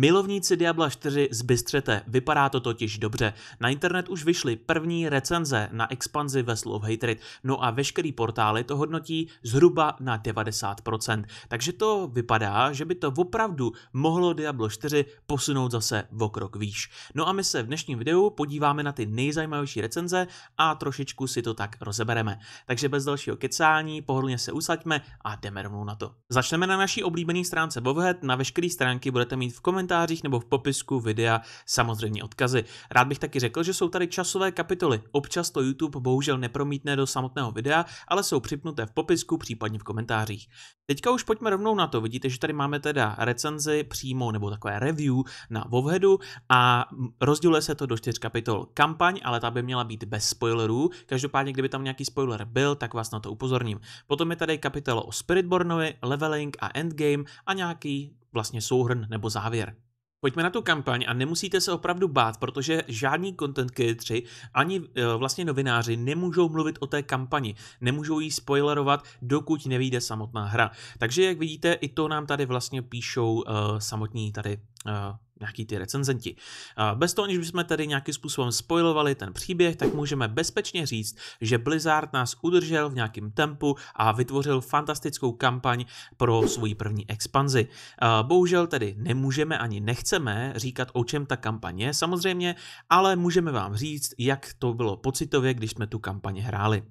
Milovníci Diabla 4 zbystřete, vypadá to totiž dobře. Na internet už vyšly první recenze na expanzi Vessel of Hatred, no a veškerý portály to hodnotí zhruba na 90%. Takže to vypadá, že by to opravdu mohlo Diablo 4 posunout zase o krok výš. No a my se v dnešním videu podíváme na ty nejzajímavější recenze a trošičku si to tak rozebereme. Takže bez dalšího kecání, pohodlně se usaďme a jdeme rovnou na to. Začneme na naší oblíbené stránce Bovhead, na veškeré stránky budete mít v komentářích komentářích nebo v popisku videa samozřejmě odkazy. Rád bych taky řekl, že jsou tady časové kapitoly. Občas to YouTube bohužel nepromítne do samotného videa, ale jsou připnuté v popisku, případně v komentářích. Teďka už pojďme rovnou na to. Vidíte, že tady máme teda recenzi přímo nebo takové review na Vovhedu a rozděluje se to do čtyř kapitol. Kampaň, ale ta by měla být bez spoilerů. Každopádně, kdyby tam nějaký spoiler byl, tak vás na to upozorním. Potom je tady kapitola o Spiritbornovi, leveling a endgame a nějaký vlastně souhrn nebo závěr. Pojďme na tu kampaň a nemusíte se opravdu bát, protože žádní content creatři ani eh, vlastně novináři nemůžou mluvit o té kampani, nemůžou ji spoilerovat, dokud nevíde samotná hra. Takže jak vidíte, i to nám tady vlastně píšou uh, samotní tady Eh, nějaký ty recenzenti. Eh, bez toho, aniž bychom tady nějakým způsobem spoilovali ten příběh, tak můžeme bezpečně říct, že Blizzard nás udržel v nějakém tempu a vytvořil fantastickou kampaň pro svoji první expanzi. Eh, bohužel tedy nemůžeme ani nechceme říkat, o čem ta kampaň je samozřejmě, ale můžeme vám říct, jak to bylo pocitově, když jsme tu kampaň hráli.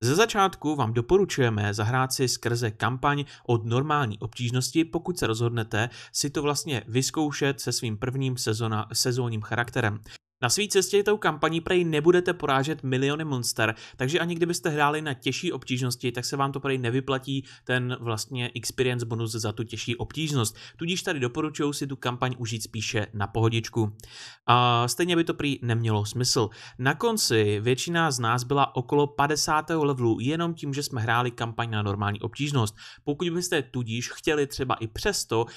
Ze začátku vám doporučujeme zahrát si skrze kampaň od normální obtížnosti, pokud se rozhodnete si to vlastně vyzkoušet vyzkoušet se svým prvním sezona, sezónním charakterem. Na své cestě tou kampaní prej nebudete porážet miliony monster, takže ani kdybyste hráli na těžší obtížnosti, tak se vám to prej nevyplatí ten vlastně experience bonus za tu těžší obtížnost. Tudíž tady doporučuju si tu kampaň užít spíše na pohodičku. A stejně by to prý nemělo smysl. Na konci většina z nás byla okolo 50. levelu jenom tím, že jsme hráli kampaň na normální obtížnost. Pokud byste tudíž chtěli třeba i přesto uh,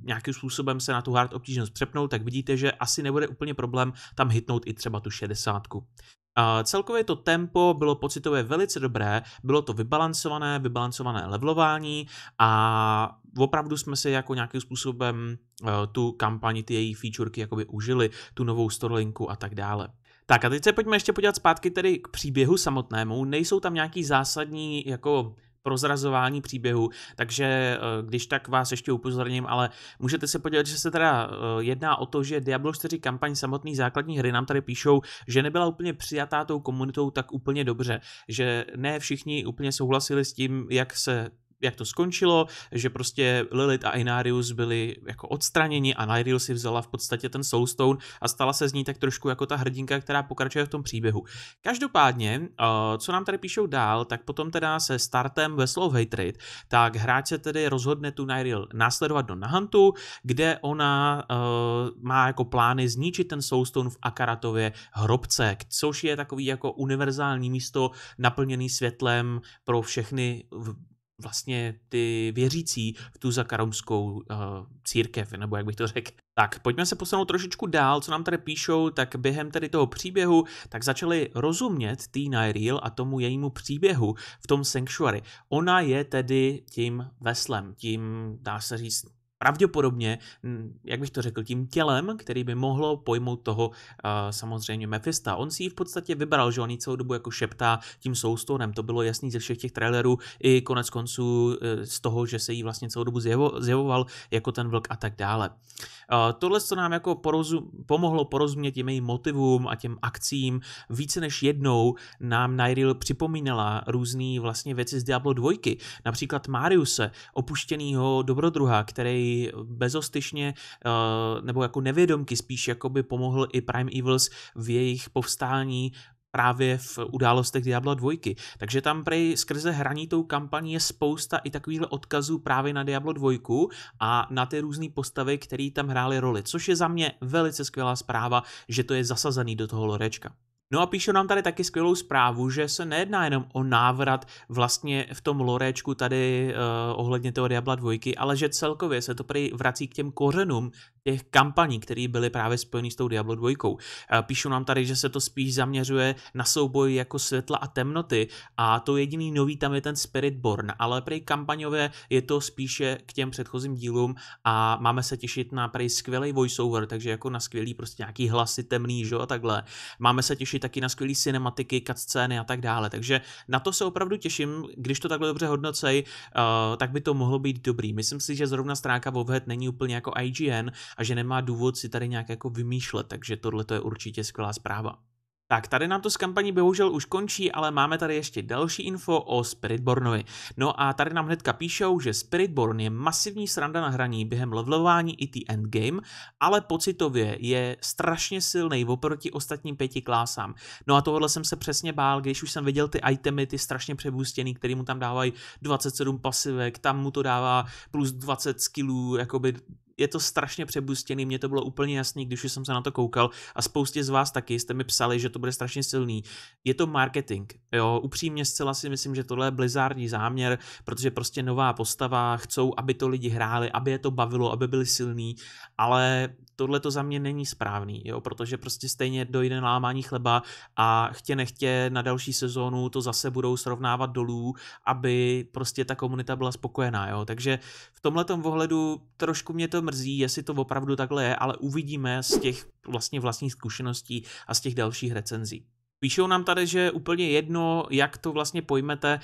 nějakým způsobem se na tu hard obtížnost přepnout, tak vidíte, že asi nebude úplně problém tam hitnout i třeba tu šedesátku. A celkově to tempo bylo pocitově velice dobré, bylo to vybalancované, vybalancované levelování a opravdu jsme si jako nějakým způsobem eh, tu kampani, ty její featureky jakoby užili, tu novou storlinku a tak dále. Tak a teď se pojďme ještě podívat zpátky tedy k příběhu samotnému. Nejsou tam nějaký zásadní jako prozrazování příběhu, takže eh, když tak vás ještě upozorním, ale můžete se podívat, že se teda eh, jedná o to, že Diablo 4 kampaň samotný základní hry nám tady píšou, že nebyla úplně přijatá tou komunitou tak úplně dobře, že ne všichni úplně souhlasili s tím, jak se jak to skončilo, že prostě Lilith a Inarius byli jako odstraněni a Nairil si vzala v podstatě ten Soulstone a stala se z ní tak trošku jako ta hrdinka, která pokračuje v tom příběhu. Každopádně, eh, co nám tady píšou dál, tak potom teda se startem ve Slow Hatred, tak hráč se tedy rozhodne tu Nairil následovat do Nahantu, kde ona eh, má jako plány zničit ten Soulstone v Akaratově hrobce, což je takový jako univerzální místo naplněný světlem pro všechny vlastně ty věřící v tu zakaromskou uh, eh, církev, nebo jak bych to řekl. Tak, pojďme se posunout trošičku dál, co nám tady píšou, tak během tady toho příběhu, tak začali rozumět tý Nairil a tomu jejímu příběhu v tom sanctuary. Ona je tedy tím veslem, tím, dá se říct, pravděpodobně, jak bych to řekl, tím tělem, který by mohlo pojmout toho samozřejmě Mephista. On si ji v podstatě vybral, že on ji celou dobu jako šeptá tím soustonem, to bylo jasný ze všech těch trailerů i konec konců e, z toho, že se jí vlastně celou dobu zjevoval jako ten vlk a tak dále. Tohle, co nám jako porozum, pomohlo porozumět těm jejím motivům a těm akcím, více než jednou nám Nairil připomínala různé vlastně věci z Diablo 2, například Mariuse, opuštěného dobrodruha, který bezostyšně eh, nebo jako nevědomky spíš jakoby pomohl i Prime Evils v jejich povstání právě v událostech Diablo 2. Takže tam prej skrze hraní tou kampaní je spousta i takových odkazů právě na Diablo 2 a na ty různé postavy, které tam hrály roli, což je za mě velice skvělá zpráva, že to je zasazený do toho lorečka. No a píšou nám tady taky skvělou zprávu, že se nejedná jenom o návrat vlastně v tom lorečku tady uh, ohledně toho Diabla 2, ale že celkově se to prý vrací k těm kořenům těch kampaní, které byly právě spojené s tou Diablo 2. Uh, eh, píšou nám tady, že se to spíš zaměřuje na souboj jako světla a temnoty a to jediný nový tam je ten Spiritborn, ale prý kampaňově je to spíše k těm předchozím dílům a máme se těšit na prý skvělý voiceover, takže jako na skvělý prostě nějaký hlasy temný, že a takhle. Máme se těšit taky na skvělé cinematiky, cutscény a tak dále. Takže na to se opravdu těším, když to takhle dobře hodnocej, uh, tak by to mohlo být dobrý. Myslím si, že zrovna stránka Vovhead není úplně jako IGN a že nemá důvod si tady nějak jako vymýšlet, takže tohle je určitě skvělá zpráva. Tak tady nám to s kampaní bohužel už končí, ale máme tady ještě další info o Spiritbornovi. No a tady nám hnedka píšou, že Spiritborn je masivní sranda na hraní během levelování i ty endgame, ale pocitově je strašně silný oproti ostatním pěti klásám. No a tohle jsem se přesně bál, když už jsem viděl ty itemy, ty strašně přebůstěný, který mu tam dávají 27 pasivek, tam mu to dává plus 20 skillů, jakoby je to strašně přebustěný, mně to bylo úplně jasný, když jsem se na to koukal a spoustě z vás taky jste mi psali, že to bude strašně silný. Je to marketing, jo, upřímně zcela si myslím, že tohle je blizární záměr, protože prostě nová postava, chcou, aby to lidi hráli, aby je to bavilo, aby byli silní, ale tohle to za mě není správný, jo, protože prostě stejně dojde lámání chleba a chtě nechtě na další sezónu to zase budou srovnávat dolů, aby prostě ta komunita byla spokojená, jo. Takže v tomhle ohledu trošku mě to mrzí, jestli to opravdu takhle je, ale uvidíme z těch vlastně vlastních zkušeností a z těch dalších recenzí. Píšou nám tady, že úplně jedno, jak to vlastně pojmete,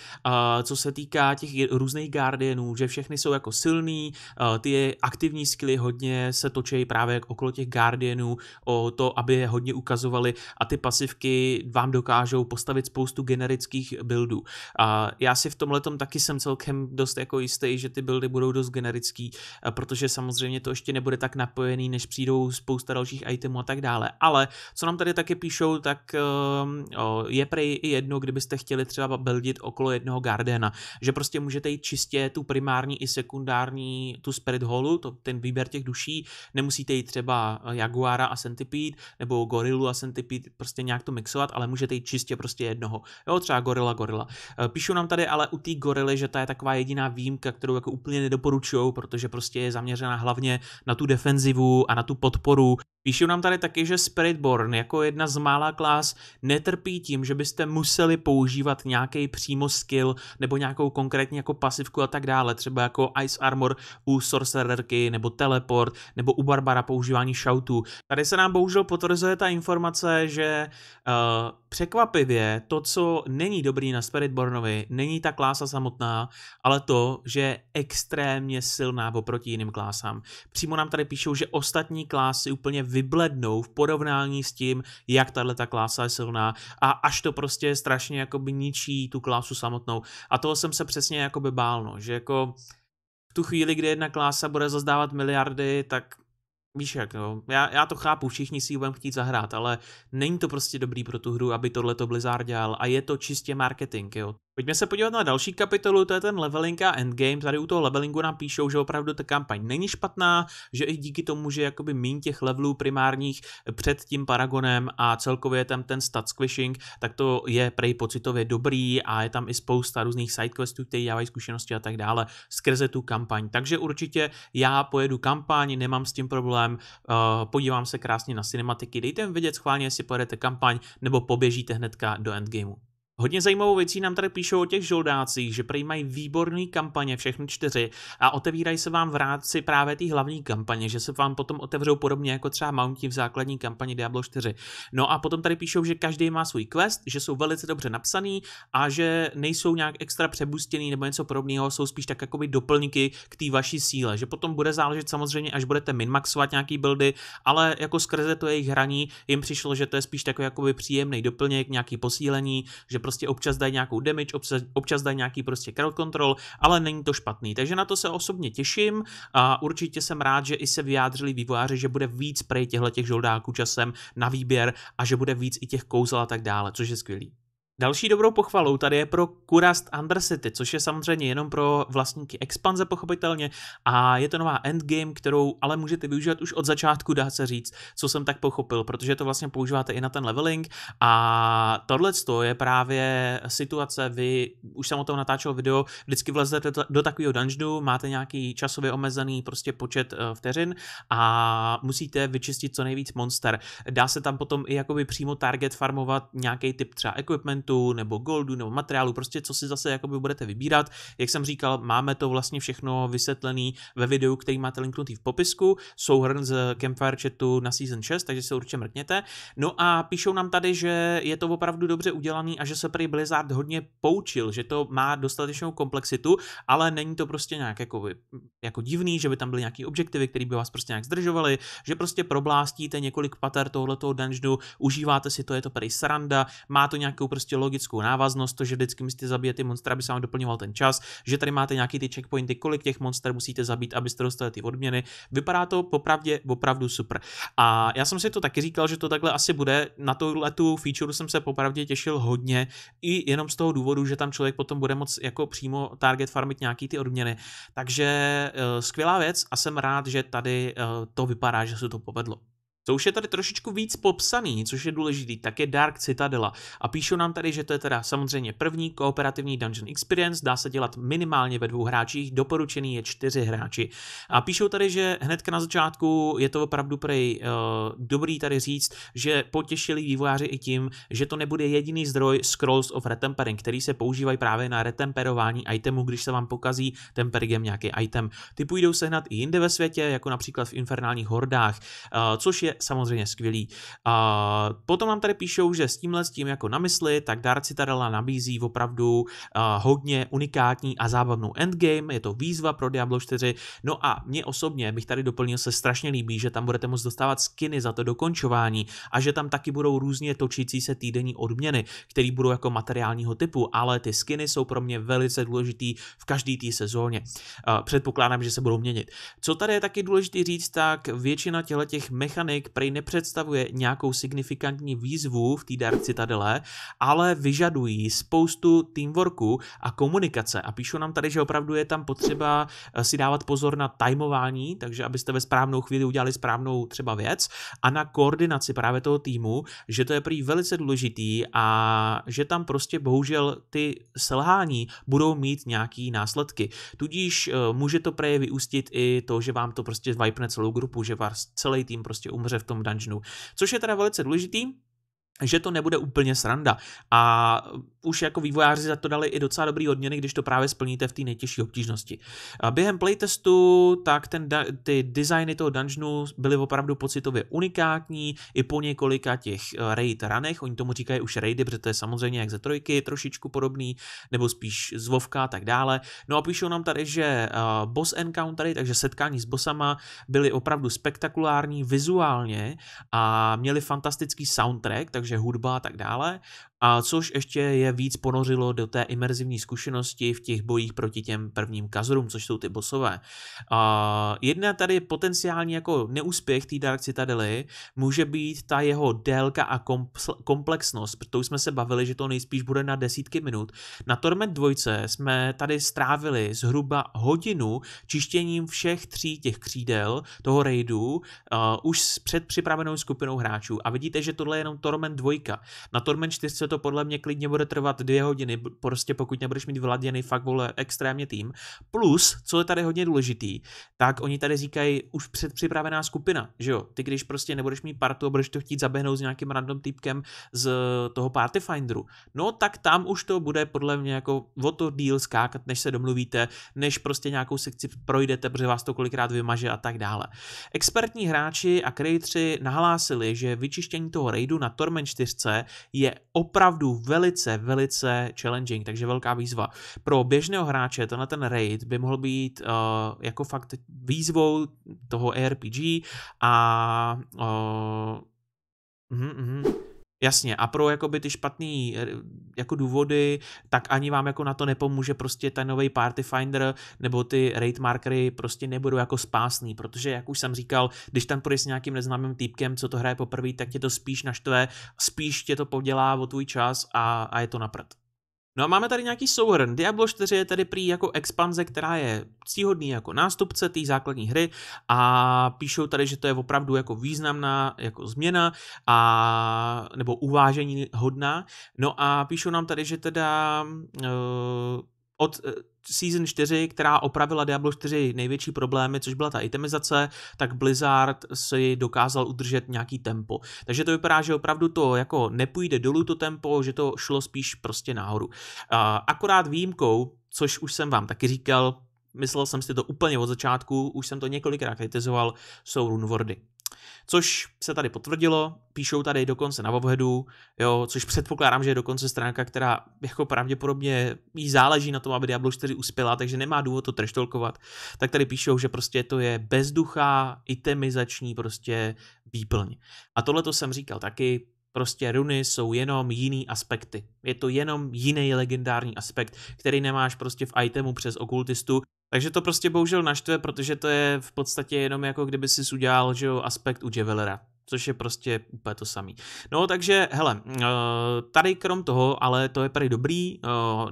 co se týká těch různých Guardianů, že všechny jsou jako silný, ty aktivní skily hodně se točejí právě okolo těch Guardianů o to, aby je hodně ukazovali a ty pasivky vám dokážou postavit spoustu generických buildů. Já si v tomhle taky jsem celkem dost jako jistý, že ty buildy budou dost generický, protože samozřejmě to ještě nebude tak napojený, než přijdou spousta dalších itemů a tak dále. Ale co nám tady taky píšou, tak ehm, je prej i jedno, kdybyste chtěli třeba buildit okolo jednoho Gardena, že prostě můžete jít čistě tu primární i sekundární, tu Spirit Hallu, to, ten výběr těch duší, nemusíte jít třeba e, Jaguara a Centipede, nebo Gorilu a Centipede, prostě nějak to mixovat, ale můžete jít čistě prostě jednoho, jo, třeba Gorila, Gorila. E, píšu nám tady ale u té Gorily, že ta je taková jediná výjimka, kterou jako úplně nedoporučují, protože prostě je zaměřena hlavně na tu defenzivu a na tu podporu. Píšu nám tady taky, že Spiritborn jako jedna z mála klás ne netrpí tím, že byste museli používat nějaký přímo skill nebo nějakou konkrétní jako pasivku a tak dále, třeba jako Ice Armor u Sorcererky nebo Teleport nebo u Barbara používání shoutů. Tady se nám bohužel potvrzuje ta informace, že uh, překvapivě to, co není dobrý na Spiritbornovi, není ta klása samotná, ale to, že je extrémně silná oproti jiným klásám. Přímo nám tady píšou, že ostatní klásy úplně vyblednou v porovnání s tím, jak tahle ta klása je silná a, až to prostě strašně jakoby ničí tu klasu samotnou. A toho jsem se přesně jakoby bál, no, že jako v tu chvíli, kdy jedna klása bude zazdávat miliardy, tak víš jak, no, já, já to chápu, všichni si ji budeme chtít zahrát, ale není to prostě dobrý pro tu hru, aby tohle to Blizzard dělal a je to čistě marketing, jo. Pojďme se podívat na další kapitolu, to je ten leveling a endgame. Tady u toho levelingu nám píšou, že opravdu ta kampaň není špatná, že i díky tomu, že jakoby mín těch levelů primárních před tím Paragonem a celkově je tam ten stat squishing, tak to je prej pocitově dobrý a je tam i spousta různých sidequestů, které dávají zkušenosti a tak dále skrze tu kampaň. Takže určitě já pojedu kampaň, nemám s tím problém, eh, podívám se krásně na cinematiky, dejte mi vědět schválně, jestli pojedete kampaň nebo poběžíte hnedka do endgameu. Hodně zajímavou věcí nám tady píšou o těch žoldácích, že prý mají výborný kampaně, všechny čtyři, a otevírají se vám v rámci právě té hlavní kampaně, že se vám potom otevřou podobně jako třeba Mounty v základní kampani Diablo 4. No a potom tady píšou, že každý má svůj quest, že jsou velice dobře napsaný a že nejsou nějak extra přebustěný nebo něco podobného, jsou spíš tak jakoby doplňky k té vaší síle, že potom bude záležet samozřejmě, až budete minmaxovat nějaký buildy, ale jako skrze to jejich hraní jim přišlo, že to je spíš takový jakoby příjemný doplněk, nějaký posílení, že prostě občas dají nějakou damage, občas, občas dají nějaký prostě crowd control, ale není to špatný. Takže na to se osobně těším a určitě jsem rád, že i se vyjádřili vývojáři, že bude víc prej těchto těch žoldáků časem na výběr a že bude víc i těch kouzel a tak dále, což je skvělý. Další dobrou pochvalou tady je pro Kurast Undercity, což je samozřejmě jenom pro vlastníky expanze pochopitelně a je to nová endgame, kterou ale můžete využívat už od začátku, dá se říct, co jsem tak pochopil, protože to vlastně používáte i na ten leveling a tohle je právě situace, vy už jsem o tom natáčel video, vždycky vlezete do, takového dungeonu, máte nějaký časově omezený prostě počet eh, vteřin a musíte vyčistit co nejvíc monster. Dá se tam potom i jakoby přímo target farmovat nějaký typ třeba equipment diamantu nebo goldu nebo materiálu, prostě co si zase jakoby budete vybírat. Jak jsem říkal, máme to vlastně všechno vysvětlené ve videu, který máte linknutý v popisku, souhrn z Campfire chatu na Season 6, takže se určitě mrkněte. No a píšou nám tady, že je to opravdu dobře udělaný a že se prý Blizzard hodně poučil, že to má dostatečnou komplexitu, ale není to prostě nějak jako, jako divný, že by tam byly nějaký objektivy, které by vás prostě nějak zdržovaly, že prostě problástíte několik pater tohoto dungeonu, užíváte si to, je to prý sranda, má to nějakou prostě logickou návaznost, to, že vždycky musíte zabíjet ty monstra, aby se vám doplňoval ten čas, že tady máte nějaký ty checkpointy, kolik těch monster musíte zabít, abyste dostali ty odměny. Vypadá to popravdě opravdu super. A já jsem si to taky říkal, že to takhle asi bude. Na tuhle tu feature jsem se popravdě těšil hodně, i jenom z toho důvodu, že tam člověk potom bude moc jako přímo target farmit nějaký ty odměny. Takže eh, skvělá věc a jsem rád, že tady eh, to vypadá, že se to povedlo. To už je tady trošičku víc popsaný, což je důležitý, tak je Dark Citadela. A píšou nám tady, že to je teda samozřejmě první kooperativní Dungeon Experience, dá se dělat minimálně ve dvou hráčích, doporučený je čtyři hráči. A píšou tady, že hned na začátku je to opravdu prej uh, eh, dobrý tady říct, že potěšili vývojáři i tím, že to nebude jediný zdroj Scrolls of Retempering, který se používají právě na retemperování itemů, když se vám pokazí temperigem nějaký item. Ty půjdou sehnat i jinde ve světě, jako například v infernálních hordách, uh, což je samozřejmě skvělý. A potom nám tady píšou, že s tímhle s tím jako na mysli, tak Dark Citadel nabízí opravdu hodně unikátní a zábavnou endgame, je to výzva pro Diablo 4, no a mě osobně bych tady doplnil se strašně líbí, že tam budete moct dostávat skiny za to dokončování a že tam taky budou různě točící se týdenní odměny, které budou jako materiálního typu, ale ty skiny jsou pro mě velice důležitý v každý té sezóně. Předpokládám, že se budou měnit. Co tady je taky důležité říct, tak většina těchto těch mechanik remake prej nepředstavuje nějakou signifikantní výzvu v té Dark Citadele, ale vyžadují spoustu teamworku a komunikace. A píšu nám tady, že opravdu je tam potřeba eh, si dávat pozor na timování, takže abyste ve správnou chvíli udělali správnou třeba věc a na koordinaci právě toho týmu, že to je prý velice důležitý a že tam prostě bohužel ty selhání budou mít nějaký následky. Tudíž eh, může to prej vyústit i to, že vám to prostě vypne celou grupu, že vás celý tým prostě umře dobře v tom dungeonu. Což je teda velice důležitý, že to nebude úplně sranda. A už jako vývojáři za to dali i docela dobrý odměny, když to právě splníte v té nejtěžší obtížnosti. A během playtestu tak ten, ty designy toho dungeonu byly opravdu pocitově unikátní, i po několika těch eh, raid ranech, oni tomu říkají už raidy, protože to je samozřejmě jak ze trojky trošičku podobný, nebo spíš zvovka a tak dále. No a píšou nám tady, že eh, boss encountery, takže setkání s bossama, byly opravdu spektakulární vizuálně a měli fantastický soundtrack, takže že hudba a tak dále a což ještě je víc ponořilo do té imerzivní zkušenosti v těch bojích proti těm prvním kazorům, což jsou ty bosové. A jedna tady potenciální jako neúspěch té Dark Citadely může být ta jeho délka a komplexnost, protože jsme se bavili, že to nejspíš bude na desítky minut. Na Torment 2 jsme tady strávili zhruba hodinu čištěním všech tří těch křídel toho raidu už s předpřipravenou skupinou hráčů a vidíte, že tohle je jenom Torment 2. Na Torment 4 to podle mě klidně bude trvat dvě hodiny, prostě pokud nebudeš mít vladěný fakt vole extrémně tým. Plus, co je tady hodně důležitý, tak oni tady říkají už předpřipravená skupina, že jo? Ty když prostě nebudeš mít partu a budeš to chtít zaběhnout s nějakým random týpkem z toho party finderu, no tak tam už to bude podle mě jako o to deal skákat, než se domluvíte, než prostě nějakou sekci projdete, protože vás to kolikrát vymaže a tak dále. Expertní hráči a creatři nahlásili, že vyčištění toho raidu na Torment 4 je opravdu opravdu velice, velice challenging, takže velká výzva. Pro běžného hráče tenhle ten raid by mohl být uh, jako fakt výzvou toho ARPG a uh, uh, uh. Jasně, a pro jakoby ty špatný eh, jako důvody, tak ani vám jako na to nepomůže prostě ten nový Party Finder nebo ty rate markery prostě nebudou jako spásný, protože jak už jsem říkal, když tam půjdeš s nějakým neznámým týpkem, co to hraje poprvé, tak tě to spíš naštve, spíš tě to podělá o tvůj čas a, a je to na prd. No a máme tady nějaký souhrn. Diablo 4 je tady prý jako expanze, která je cíhodný jako nástupce té základní hry a píšou tady, že to je opravdu jako významná jako změna a nebo uvážení hodná. No a píšou nám tady, že teda uh, od eh, Season 4, která opravila Diablo 4 největší problémy, což byla ta itemizace, tak Blizzard si dokázal udržet nějaký tempo. Takže to vypadá, že opravdu to jako nepůjde dolů to tempo, že to šlo spíš prostě nahoru. Akorát výjimkou, což už jsem vám taky říkal, myslel jsem si to úplně od začátku, už jsem to několikrát kritizoval, jsou Runwordy. Což se tady potvrdilo, píšou tady dokonce na Webheadu, jo, což předpokládám, že je dokonce stránka, která jako pravděpodobně jí záleží na tom, aby Diablo 4 uspěla, takže nemá důvod to treštolkovat, tak tady píšou, že prostě to je bezduchá, itemizační prostě výplň. A tohle to jsem říkal taky, Prostě runy jsou jenom jiný aspekty. Je to jenom jiný legendární aspekt, který nemáš prostě v itemu přes okultistu takže to prostě bohužel naštve, protože to je v podstatě jenom jako kdyby si udělal že jo, aspekt u Javelera což je prostě úplně to samý. No takže, hele, eh, tady krom toho, ale to je tady dobrý,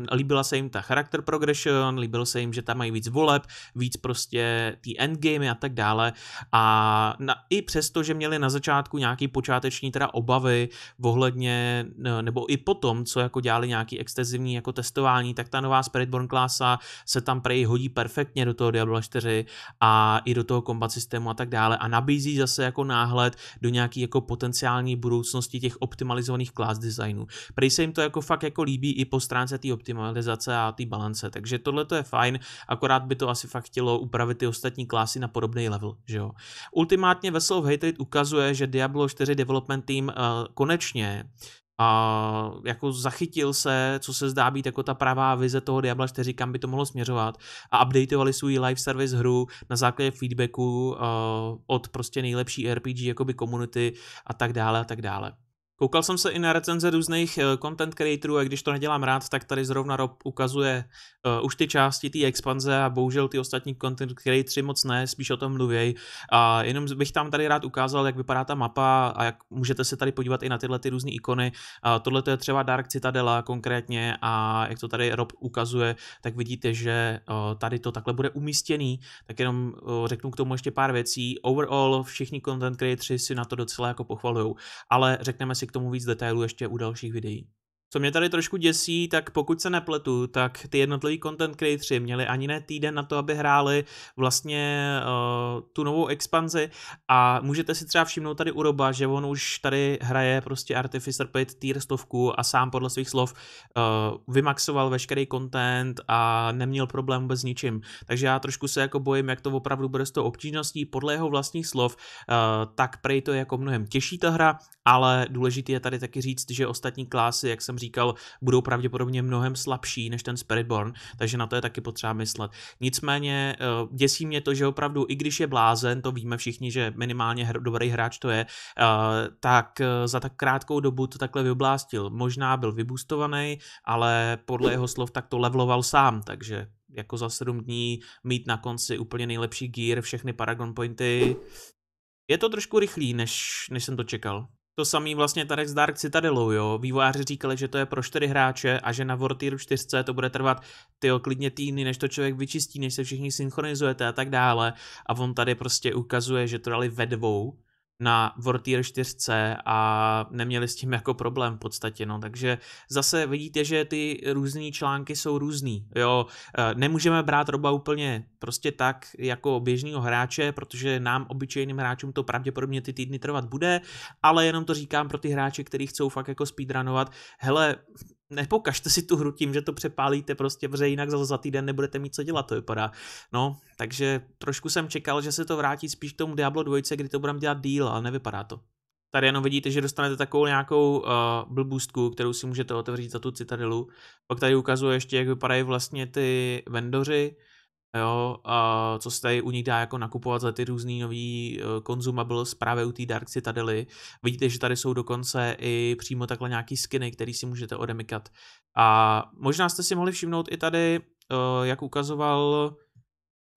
eh, líbila se jim ta charakter progression, líbilo se jim, že tam mají víc voleb, víc prostě ty endgamey a tak dále a na, i přesto, že měli na začátku nějaký počáteční teda obavy ohledně, eh, nebo i potom, co jako dělali nějaký extenzivní jako testování, tak ta nová Spiritborn klasa se tam prej hodí perfektně do toho Diablo 4 a i do toho kombat systému a tak dále a nabízí zase jako náhled do do nějaký jako potenciální budoucnosti těch optimalizovaných class designů. Prej se jim to jako fakt jako líbí i po stránce té optimalizace a té balance, takže tohle to je fajn, akorát by to asi fakt chtělo upravit ty ostatní klasy na podobný level, že jo. Ultimátně Vessel of Hatred ukazuje, že Diablo 4 development team uh, konečně a jako zachytil se, co se zdá být jako ta pravá vize toho Diabla 4, kam by to mohlo směřovat a updateovali svůj live service hru na základě feedbacku uh, od prostě nejlepší RPG jakoby komunity a tak dále a tak dále. Koukal jsem se i na recenze různých eh, content creatorů a když to nedělám rád, tak tady zrovna Rob ukazuje uh, už ty části té expanze a bohužel ty ostatní content creatory moc ne, spíš o tom mluvěj. A jenom bych tam tady rád ukázal, jak vypadá ta mapa a jak můžete se tady podívat i na tyhle ty různé ikony. A Tohle to je třeba Dark Citadela konkrétně a jak to tady Rob ukazuje, tak vidíte, že uh, tady to takhle bude umístěný, tak jenom uh, řeknu k tomu ještě pár věcí. Overall všichni content creatory si na to docela jako pochvalují, ale řekneme si k tomu víc detailů ještě u dalších videí. Co mě tady trošku děsí, tak pokud se nepletu, tak ty jednotliví content creatři měli ani ne týden na to, aby hráli vlastně uh, tu novou expanzi a můžete si třeba všimnout tady u Roba, že on už tady hraje prostě Artificer Pit tier stovku a sám podle svých slov uh, vymaxoval veškerý content a neměl problém vůbec s ničím. Takže já trošku se jako bojím, jak to opravdu bude s tou obtížností. Podle jeho vlastních slov, uh, tak prej to je jako mnohem těžší ta hra, ale důležité je tady taky říct, že ostatní klásy, jak jsem jsem říkal, budou pravděpodobně mnohem slabší než ten Spiritborn, takže na to je taky potřeba myslet. Nicméně eh, děsí mě to, že opravdu, i když je blázen, to víme všichni, že minimálně hr, dobrý hráč to je, eh, tak eh, za tak krátkou dobu to takhle vyblástil. Možná byl vybustovaný, ale podle jeho slov tak to levloval sám, takže jako za sedm dní mít na konci úplně nejlepší gear, všechny Paragon Pointy. Je to trošku rychlý, než, než jsem to čekal to samý vlastně tady s Dark Citadelou, jo. Vývojáři říkali, že to je pro čtyři hráče a že na Vortiru 4 to bude trvat ty klidně týdny, než to člověk vyčistí, než se všichni synchronizujete a tak dále. A on tady prostě ukazuje, že to dali ve dvou, na Vortier 4C a neměli s tím jako problém v podstatě, no, takže zase vidíte, že ty různé články jsou různý, jo, e, nemůžeme brát roba úplně prostě tak jako běžného hráče, protože nám obyčejným hráčům to pravděpodobně ty týdny trvat bude, ale jenom to říkám pro ty hráče, kteří chcou fakt jako speedrunovat, hele, nepokažte si tu hru tím, že to přepálíte prostě, protože jinak za, za týden nebudete mít co dělat, to vypadá. No, takže trošku jsem čekal, že se to vrátí spíš k tomu Diablo 2, kdy to budeme dělat díl, ale nevypadá to. Tady jenom vidíte, že dostanete takovou nějakou uh, blbůstku, kterou si můžete otevřít za tu citadelu. Pak tady ukazuje ještě, jak vypadají vlastně ty vendoři, jo, a co se tady u nich dá jako nakupovat za ty různý nový eh, consumables právě u té Dark Citadely. Vidíte, že tady jsou dokonce i přímo takhle nějaký skiny, které si můžete odemykat. A možná jste si mohli všimnout i tady, eh, jak ukazoval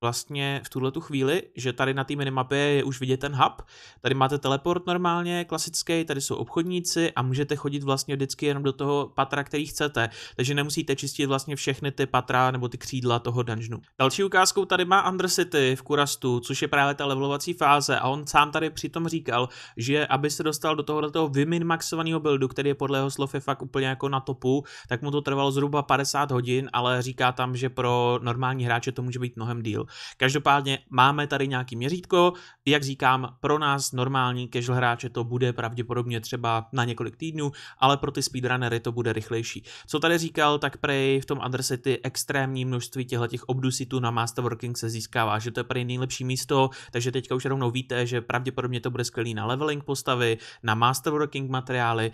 vlastně v tuhle tu chvíli, že tady na té minimapě je už vidět ten hub. Tady máte teleport normálně, klasický, tady jsou obchodníci a můžete chodit vlastně vždycky jenom do toho patra, který chcete, takže nemusíte čistit vlastně všechny ty patra nebo ty křídla toho dungeonu. Další ukázkou tady má Undercity v Kurastu, což je právě ta levelovací fáze a on sám tady přitom říkal, že aby se dostal do tohohle toho vyminmaxovaného buildu, který je podle jeho slov je fakt úplně jako na topu, tak mu to trvalo zhruba 50 hodin, ale říká tam, že pro normální hráče to může být mnohem díl. Každopádně máme tady nějaký měřítko, jak říkám, pro nás normální casual hráče to bude pravděpodobně třeba na několik týdnů, ale pro ty speedrunnery to bude rychlejší. Co tady říkal, tak prej v tom ty extrémní množství těchto těch obdusitů na Masterworking se získává, že to je prej nejlepší místo, takže teďka už rovnou víte, že pravděpodobně to bude skvělý na leveling postavy, na Masterworking materiály,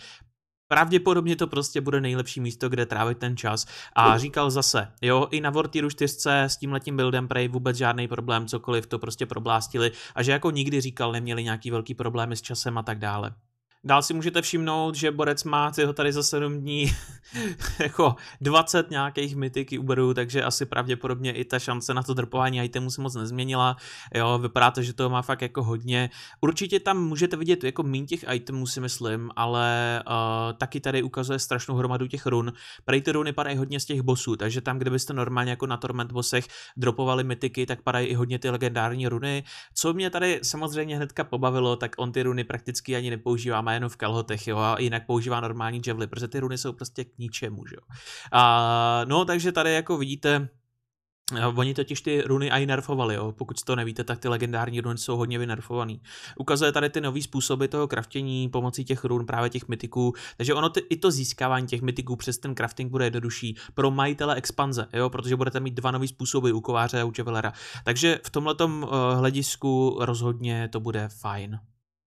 pravděpodobně to prostě bude nejlepší místo, kde trávit ten čas. A říkal zase, jo, i na Vortiru 4 s tím letím buildem prej vůbec žádný problém, cokoliv to prostě problástili a že jako nikdy říkal, neměli nějaký velký problémy s časem a tak dále. Dál si můžete všimnout, že Borec má tyho tady za 7 dní jako 20 nějakých mytiky Uberu, takže asi pravděpodobně i ta šance na to drpování itemů se moc nezměnila. Jo, vypadá to, že to má fakt jako hodně. Určitě tam můžete vidět jako mín těch itemů si myslím, ale uh, taky tady ukazuje strašnou hromadu těch run. Prej ty runy padají hodně z těch bosů, takže tam, kde byste normálně jako na Torment bosech dropovali mytiky, tak padají i hodně ty legendární runy. Co mě tady samozřejmě hnedka pobavilo, tak on ty runy prakticky ani nepoužíváme jenom v kalhotech, jo, a jinak používá normální dževly, protože ty runy jsou prostě k ničemu, že jo. A, no, takže tady jako vidíte, eh, Oni totiž ty runy i nerfovali, jo. pokud to nevíte, tak ty legendární runy jsou hodně vynerfovaný. Ukazuje tady ty nové způsoby toho kraftění pomocí těch run, právě těch mytiků, takže ono ty, i to získávání těch mytiků přes ten crafting bude jednodušší pro majitele expanze, jo? protože budete mít dva nové způsoby u kováře a u čevelera. Takže v tomhletom eh, hledisku rozhodně to bude fajn.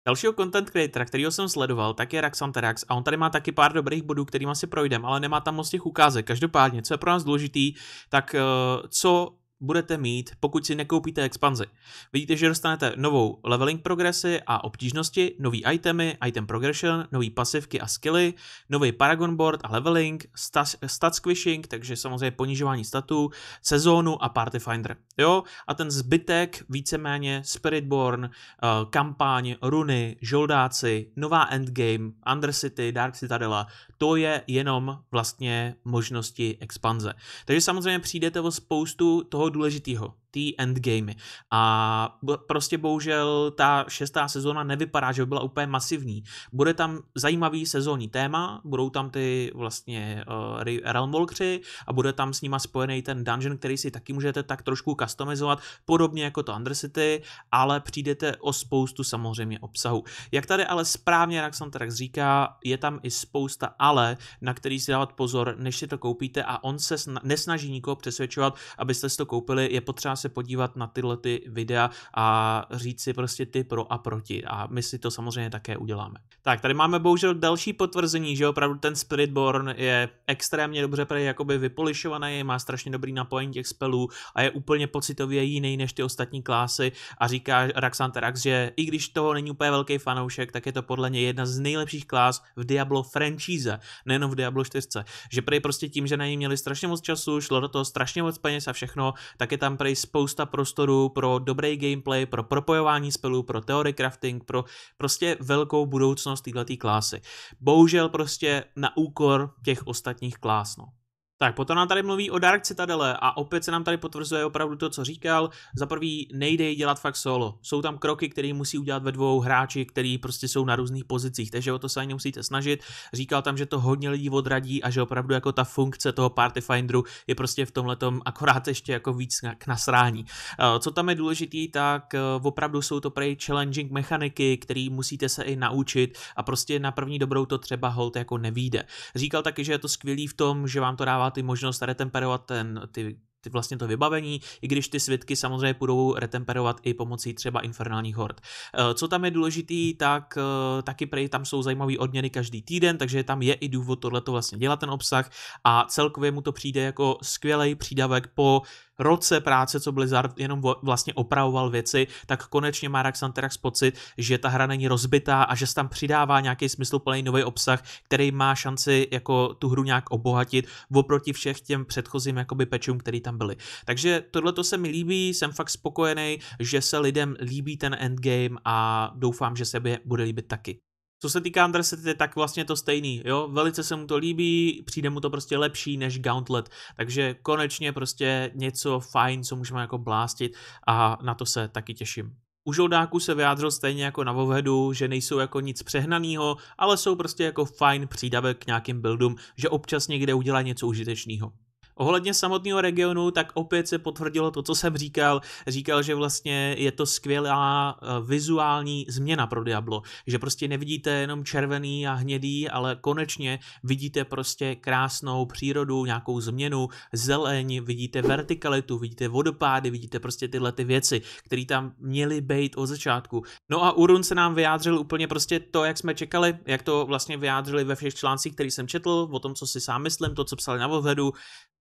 Dalšího content creatora, kterýho jsem sledoval, tak je Raxanterax a on tady má taky pár dobrých bodů, kterým si projdem, ale nemá tam moc těch ukázek. Každopádně, co je pro nás důležitý, tak eh, co budete mít, pokud si nekoupíte expanzi. Vidíte, že dostanete novou leveling progresy a obtížnosti, nový itemy, item progression, nový pasivky a skilly, nový paragon board a leveling, stat, stat squishing, takže samozřejmě ponižování statů, sezónu a party finder. Jo? A ten zbytek víceméně Spiritborn, eh, kampaň, runy, žoldáci, nová endgame, Undercity, Dark Citadela, to je jenom vlastně možnosti expanze. Takže samozřejmě přijdete o spoustu toho důležitého ty endgamey. A prostě bohužel ta šestá sezóna nevypadá, že by byla úplně masivní. Bude tam zajímavý sezónní téma, budou tam ty vlastně uh, eh, Realm Walkři a bude tam s nima spojený ten dungeon, který si taky můžete tak trošku customizovat, podobně jako to Undercity, ale přijdete o spoustu samozřejmě obsahu. Jak tady ale správně tak říká, je tam i spousta ale, na který si dávat pozor, než si to koupíte a on se nesnaží nikoho přesvědčovat, abyste si to koupili, je potřeba se podívat na tyhle ty videa a říct si prostě ty pro a proti a my si to samozřejmě také uděláme. Tak, tady máme bohužel další potvrzení, že opravdu ten Spiritborn je extrémně dobře prej jakoby vypolišovaný, má strašně dobrý napojení těch spelů a je úplně pocitově jiný než ty ostatní klásy a říká Raxanterax, že i když toho není úplně velký fanoušek, tak je to podle něj jedna z nejlepších klás v Diablo franchise, nejenom v Diablo 4, že prej prostě tím, že na ní měli strašně moc času, šlo do toho strašně moc peněz a všechno, tak je tam prej spousta prostoru pro dobrý gameplay, pro propojování spelů, pro theory crafting, pro prostě velkou budoucnost této klásy. Bohužel prostě na úkor těch ostatních klás. No. Tak, potom nám tady mluví o Dark Citadele a opět se nám tady potvrzuje opravdu to, co říkal. Za prvý, nejde dělat fakt solo. Jsou tam kroky, které musí udělat ve dvou hráči, který prostě jsou na různých pozicích, takže o to se ani nemusíte snažit. Říkal tam, že to hodně lidí odradí a že opravdu jako ta funkce toho Party Finderu je prostě v tomhle akorát ještě jako víc k nasrání. Eh, co tam je důležitý, tak eh, opravdu jsou to prej challenging mechaniky, který musíte se i naučit a prostě na první dobrou to třeba hold jako nevíde. Říkal taky, že je to skvělý v tom, že vám to dává ty možnost retemperovat ten, ty, ty vlastně to vybavení, i když ty svitky samozřejmě budou retemperovat i pomocí třeba infernálních hord. Eh, co tam je důležitý, tak eh, taky prej tam jsou zajímavé odměny každý týden, takže tam je i důvod tohleto vlastně dělat ten obsah a celkově mu to přijde jako skvělý přídavek po roce práce, co Blizzard jenom vlastně opravoval věci, tak konečně má Rax Anterax pocit, že ta hra není rozbitá a že se tam přidává nějaký smysluplný nový obsah, který má šanci jako tu hru nějak obohatit oproti všech těm předchozím jakoby pečům, který tam byly. Takže tohle to se mi líbí, jsem fakt spokojený, že se lidem líbí ten endgame a doufám, že se bude líbit taky. Co se týká Undercity, tak vlastně to stejný, jo, velice se mu to líbí, přijde mu to prostě lepší než Gauntlet, takže konečně prostě něco fajn, co můžeme jako blástit a na to se taky těším. U žoldáků se vyjádřil stejně jako na Vovhedu, že nejsou jako nic přehnaného, ale jsou prostě jako fajn přídavek k nějakým buildům, že občas někde udělá něco užitečného. Ohledně samotného regionu, tak opět se potvrdilo to, co jsem říkal. Říkal, že vlastně je to skvělá eh, vizuální změna pro Diablo, že prostě nevidíte jenom červený a hnědý, ale konečně vidíte prostě krásnou přírodu, nějakou změnu, zeleň, vidíte vertikalitu, vidíte vodopády, vidíte prostě tyhle ty věci, které tam měly být od začátku. No a Urun se nám vyjádřil úplně prostě to, jak jsme čekali, jak to vlastně vyjádřili ve všech článcích, který jsem četl, o tom, co si sám myslím, to, co psali na Vovhedu,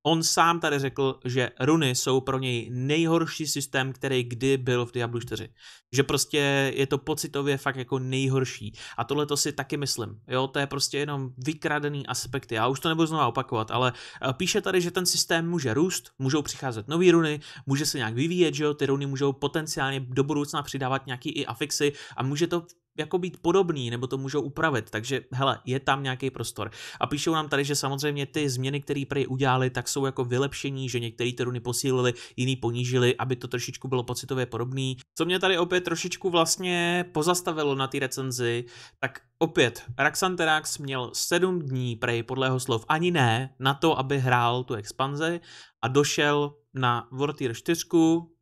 On sám tady řekl, že runy jsou pro něj nejhorší systém, který kdy byl v Diablu 4. Že prostě je to pocitově fakt jako nejhorší. A tohle to si taky myslím. Jo, to je prostě jenom vykradený aspekty. Já už to nebudu znovu opakovat, ale eh, píše tady, že ten systém může růst, můžou přicházet nové runy, může se nějak vyvíjet, že jo, ty runy můžou potenciálně do budoucna přidávat nějaký i afixy a může to jako být podobný, nebo to můžou upravit, takže hele, je tam nějaký prostor. A píšou nám tady, že samozřejmě ty změny, které prý udělali, tak jsou jako vylepšení, že některé ty runy posílili, jiný ponížili, aby to trošičku bylo pocitově podobný. Co mě tady opět trošičku vlastně pozastavilo na té recenzi, tak opět, Raxanterax měl 7 dní prej podle jeho slov ani ne na to, aby hrál tu expanzi a došel na Vortier 4,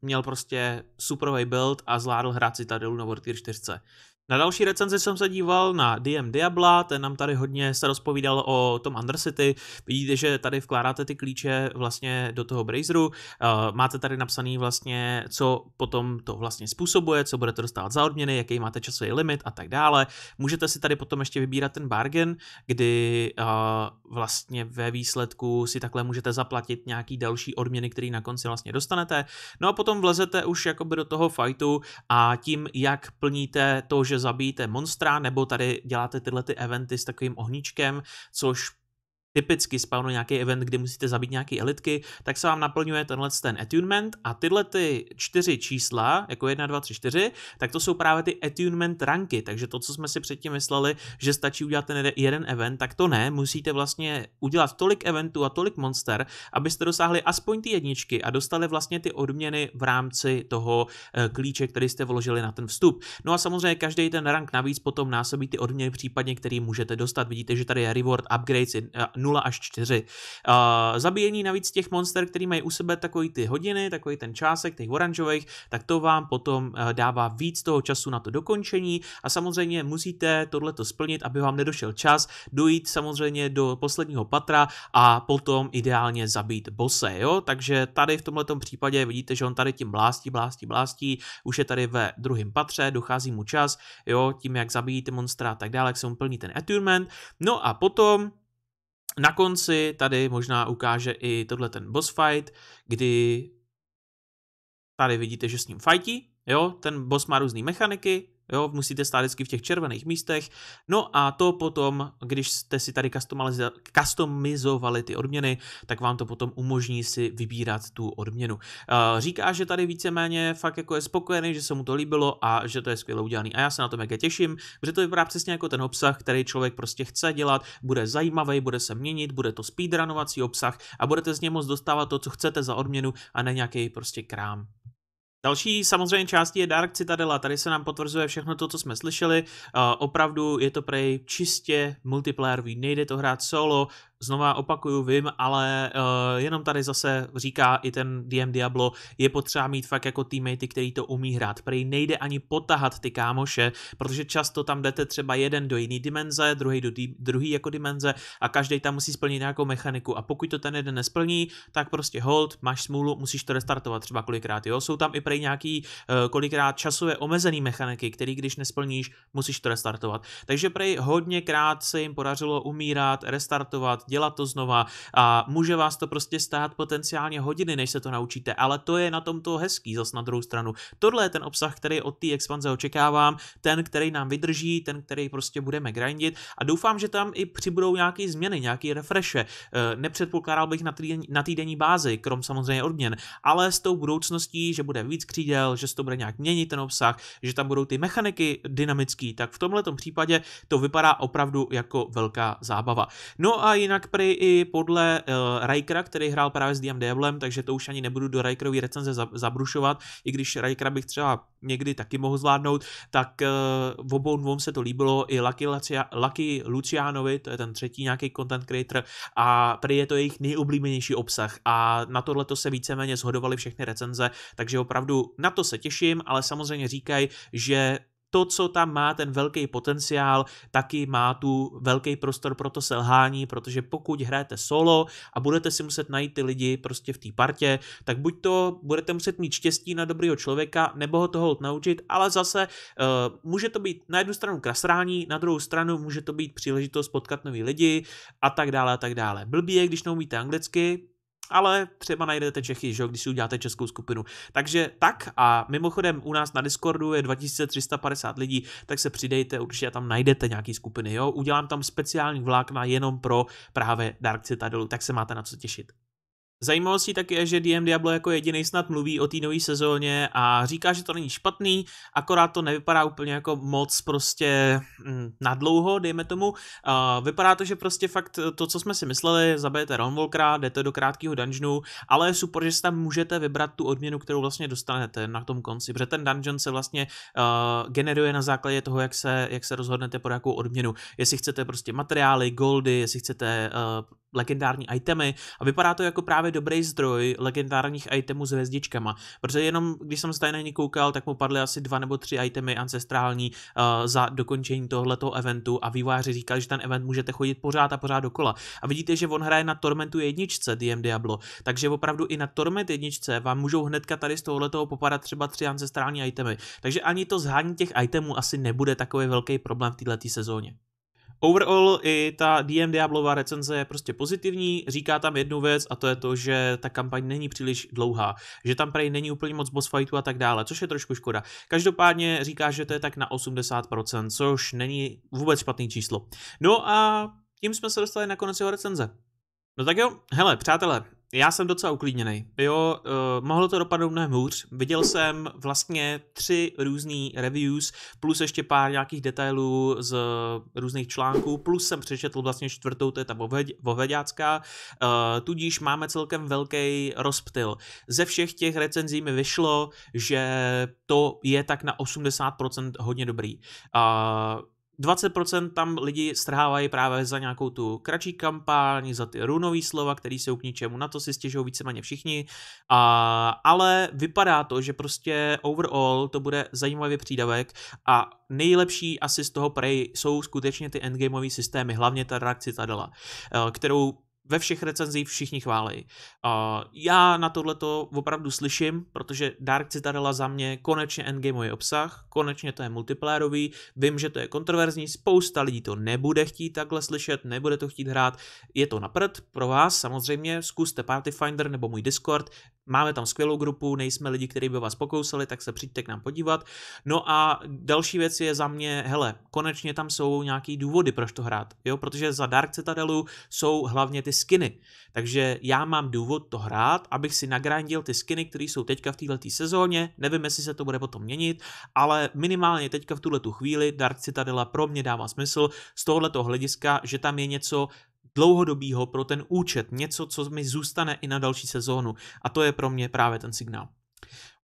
měl prostě superový build a zvládl hrát Citadelu na Vortier 4. Na další recenzi jsem se díval na DM Diabla, ten nám tady hodně se rozpovídal o tom Undercity. Vidíte, že tady vkládáte ty klíče vlastně do toho Brazeru. Eh, máte tady napsaný vlastně, co potom to vlastně způsobuje, co budete dostávat za odměny, jaký máte časový limit a tak dále. Můžete si tady potom ještě vybírat ten bargain, kdy eh, vlastně ve výsledku si takhle můžete zaplatit nějaký další odměny, který na konci vlastně dostanete. No a potom vlezete už jakoby do toho fightu a tím, jak plníte to, že zabijíte monstra, nebo tady děláte tyhle ty eventy s takovým ohničkem, což typicky spawnuje nějaký event, kdy musíte zabít nějaký elitky, tak se vám naplňuje tenhle ten attunement a tyhle ty čtyři čísla, jako 1, 2, 3, 4, tak to jsou právě ty attunement ranky, takže to, co jsme si předtím mysleli, že stačí udělat ten jeden event, tak to ne, musíte vlastně udělat tolik eventů a tolik monster, abyste dosáhli aspoň ty jedničky a dostali vlastně ty odměny v rámci toho eh, klíče, který jste vložili na ten vstup. No a samozřejmě každý ten rank navíc potom násobí ty odměny případně, který můžete dostat. Vidíte, že tady je reward upgrades eh, 0 až 4. Uh, zabíjení navíc těch monster, který mají u sebe takový ty hodiny, takový ten čásek, těch oranžových, tak to vám potom eh, dává víc toho času na to dokončení a samozřejmě musíte tohleto splnit, aby vám nedošel čas, dojít samozřejmě do posledního patra a potom ideálně zabít bose, jo? Takže tady v tomhle případě vidíte, že on tady tím blástí, blástí, blástí, už je tady ve druhém patře, dochází mu čas, jo, tím jak zabijíte monstra a tak dále, jak se mu plní ten attunement. No a potom na konci tady možná ukáže i tohle ten boss fight, kdy tady vidíte, že s ním fightí, jo, ten boss má různé mechaniky, Jo, musíte stát vždycky v těch červených místech. No a to potom, když jste si tady customizovali ty odměny, tak vám to potom umožní si vybírat tu odměnu. Eh, říká, že tady víceméně fakt jako je spokojený, že se mu to líbilo a že to je skvěle udělaný. A já se na to mega těším, protože to vypadá přesně jako ten obsah, který člověk prostě chce dělat, bude zajímavý, bude se měnit, bude to speedrunovací obsah a budete z něj moc dostávat to, co chcete za odměnu a ne nějaký prostě krám. Další samozřejmě částí je Dark Citadela, tady se nám potvrzuje všechno to, co jsme slyšeli, uh, opravdu je to prej čistě multiplayerový, nejde to hrát solo, znova opakuju, vím, ale uh, jenom tady zase říká i ten DM Diablo, je potřeba mít fakt jako teammatey, který to umí hrát. Prej nejde ani potahat ty kámoše, protože často tam jdete třeba jeden do jiný dimenze, druhý do dí, druhý jako dimenze a každý tam musí splnit nějakou mechaniku a pokud to ten jeden nesplní, tak prostě hold, máš smůlu, musíš to restartovat třeba kolikrát, jo. Jsou tam i prej nějaký uh, kolikrát časově omezený mechaniky, který když nesplníš, musíš to restartovat. Takže prej hodněkrát se jim podařilo umírat, restartovat, dělat to znova a může vás to prostě stát potenciálně hodiny, než se to naučíte, ale to je na tomto hezký zas na druhou stranu. Tohle je ten obsah, který od té expanze očekávám, ten, který nám vydrží, ten, který prostě budeme grindit a doufám, že tam i přibudou nějaké změny, nějaké refreshe. Eh, nepředpokládal bych na, na týdenní bázi, krom samozřejmě odměn, ale s tou budoucností, že bude víc křídel, že se to bude nějak měnit ten obsah, že tam budou ty mechaniky dynamické, tak v tomhle případě to vypadá opravdu jako velká zábava. No a jinak jinak prý i podle uh, Rikera, který hrál právě s Diem takže to už ani nebudu do Rikerový recenze zabrušovat, i když Rikera bych třeba někdy taky mohl zvládnout, tak uh, v obou dvou se to líbilo, i Lucky, Lucia, Lucky Lucianovi, to je ten třetí nějaký content creator, a prý je to jejich nejoblíbenější obsah a na tohle to se víceméně shodovali všechny recenze, takže opravdu na to se těším, ale samozřejmě říkají, že to, co tam má ten velký potenciál, taky má tu velký prostor pro to selhání, protože pokud hrajete solo a budete si muset najít ty lidi prostě v té partě, tak buď to budete muset mít štěstí na dobrýho člověka, nebo ho toho naučit, ale zase uh, může to být na jednu stranu krasrání, na druhou stranu může to být příležitost potkat nový lidi a tak dále a tak dále. Blbý je, když neumíte anglicky, ale třeba najdete Čechy, že, když si uděláte českou skupinu. Takže tak a mimochodem u nás na Discordu je 2350 lidí, tak se přidejte, určitě tam najdete nějaký skupiny, jo. Udělám tam speciální vlákna jenom pro právě Dark Citadelu, tak se máte na co těšit. Zajímavostí taky je, že DM Diablo jako jediný snad mluví o té nové sezóně a říká, že to není špatný, akorát to nevypadá úplně jako moc prostě mm, nadlouho, dejme tomu. Uh, vypadá to, že prostě fakt to, co jsme si mysleli, zabijete Ronwalkera, jdete do krátkého dungeonu, ale je super, že si tam můžete vybrat tu odměnu, kterou vlastně dostanete na tom konci, protože ten dungeon se vlastně uh, generuje na základě toho, jak se, jak se rozhodnete pro jakou odměnu. Jestli chcete prostě materiály, goldy, jestli chcete uh, legendární itemy a vypadá to jako právě právě dobrý zdroj legendárních itemů s hvězdičkama, protože jenom když jsem se tady na ně koukal, tak mu padly asi dva nebo tři itemy ancestrální uh, za dokončení tohoto eventu a vývojáři říkali, že ten event můžete chodit pořád a pořád dokola. A vidíte, že on hraje na Tormentu jedničce DM Diablo, takže opravdu i na Torment jedničce vám můžou hnedka tady z tohoto popadat třeba tři ancestrální itemy. Takže ani to zhání těch itemů asi nebude takový velký problém v této sezóně. Overall i ta DM Diablova recenze je prostě pozitivní, říká tam jednu věc a to je to, že ta kampaň není příliš dlouhá, že tam prej není úplně moc boss fightu a tak dále, což je trošku škoda. Každopádně říká, že to je tak na 80%, což není vůbec špatný číslo. No a tím jsme se dostali na konec jeho recenze. No tak jo, hele, přátelé, já jsem docela uklidněný. Jo, uh, mohlo to dopadnout mnohem hůř. Viděl jsem vlastně tři různé reviews, plus ještě pár nějakých detailů z různých článků, plus jsem přečetl vlastně čtvrtou, to je ta voveďácká, uh, tudíž máme celkem velký rozptyl. Ze všech těch recenzí mi vyšlo, že to je tak na 80% hodně dobrý. Uh, 20% tam lidi strhávají právě za nějakou tu kratší kampaň, za ty runové slova, které jsou k ničemu, na to si stěžují víceméně všichni, a, ale vypadá to, že prostě overall to bude zajímavý přídavek a nejlepší asi z toho prej jsou skutečně ty endgameové systémy, hlavně ta reakci Tadela, eh, kterou ve všech recenzích všichni chválí. Uh, já na tohle to opravdu slyším, protože Dark Citadela za mě konečně endgameový obsah, konečně to je multiplayerový, vím, že to je kontroverzní, spousta lidí to nebude chtít takhle slyšet, nebude to chtít hrát, je to naprd pro vás samozřejmě, zkuste Finder nebo můj Discord, máme tam skvělou grupu, nejsme lidi, kteří by vás pokousali, tak se přijďte k nám podívat. No a další věc je za mě, hele, konečně tam jsou nějaký důvody, proč to hrát, jo, protože za Dark Citadelu jsou hlavně ty skiny. Takže já mám důvod to hrát, abych si nagrandil ty skiny, které jsou teďka v této sezóně. Nevím, jestli se to bude potom měnit, ale minimálně teďka v tuhle tu chvíli Dark Citadela pro mě dává smysl z tohoto hlediska, že tam je něco dlouhodobého pro ten účet, něco, co mi zůstane i na další sezónu. A to je pro mě právě ten signál.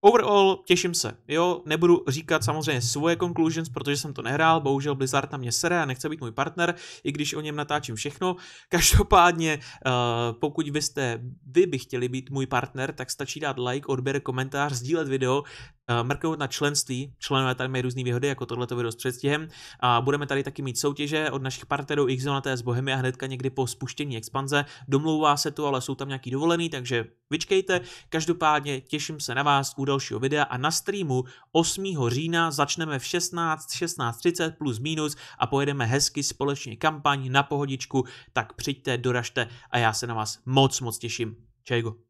Overall těším se, jo, nebudu říkat samozřejmě svoje conclusions, protože jsem to nehrál, bohužel Blizzard na mě sere a nechce být můj partner, i když o něm natáčím všechno. Každopádně, eh, pokud byste vy by chtěli být můj partner, tak stačí dát like, odběr, komentář, sdílet video, Eh, mrknou na členství. Členové tady mají různé výhody, jako tohleto video s předstihem. A budeme tady taky mít soutěže od našich partnerů XZT z Bohemia hnedka někdy po spuštění expanze. Domlouvá se to, ale jsou tam nějaký dovolený, takže vyčkejte. Každopádně těším se na vás u dalšího videa a na streamu 8. října začneme v 16, 16.30 plus minus a pojedeme hezky společně kampaň na pohodičku, tak přijďte, doražte a já se na vás moc, moc těším. Čajgo.